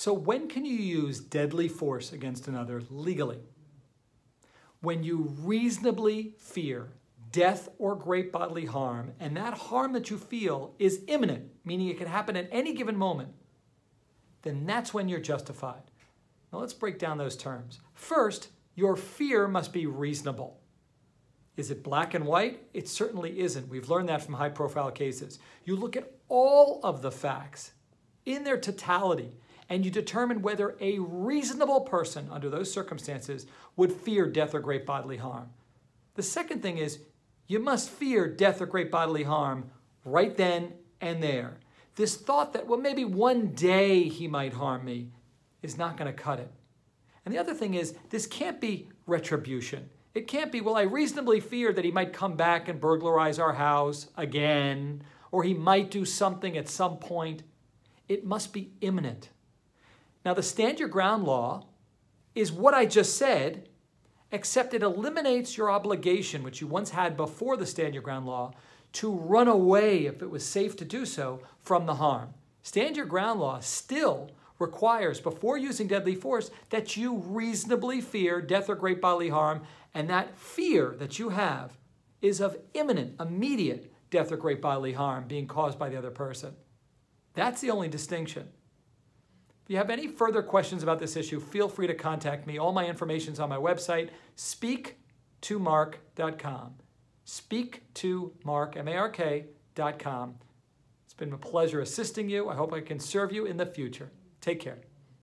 So when can you use deadly force against another legally? When you reasonably fear death or great bodily harm, and that harm that you feel is imminent, meaning it can happen at any given moment, then that's when you're justified. Now let's break down those terms. First, your fear must be reasonable. Is it black and white? It certainly isn't. We've learned that from high profile cases. You look at all of the facts in their totality and you determine whether a reasonable person under those circumstances would fear death or great bodily harm. The second thing is you must fear death or great bodily harm right then and there. This thought that, well, maybe one day he might harm me is not going to cut it. And the other thing is, this can't be retribution. It can't be, well, I reasonably fear that he might come back and burglarize our house again, or he might do something at some point. It must be imminent. Now, the stand your ground law is what I just said, except it eliminates your obligation, which you once had before the stand your ground law, to run away if it was safe to do so from the harm. Stand your ground law still requires, before using deadly force, that you reasonably fear death or great bodily harm, and that fear that you have is of imminent, immediate death or great bodily harm being caused by the other person. That's the only distinction. If you have any further questions about this issue, feel free to contact me. All my information is on my website, speaktomark.com. Speaktomark, M-A-R-K, dot com. It's been a pleasure assisting you. I hope I can serve you in the future. Take care.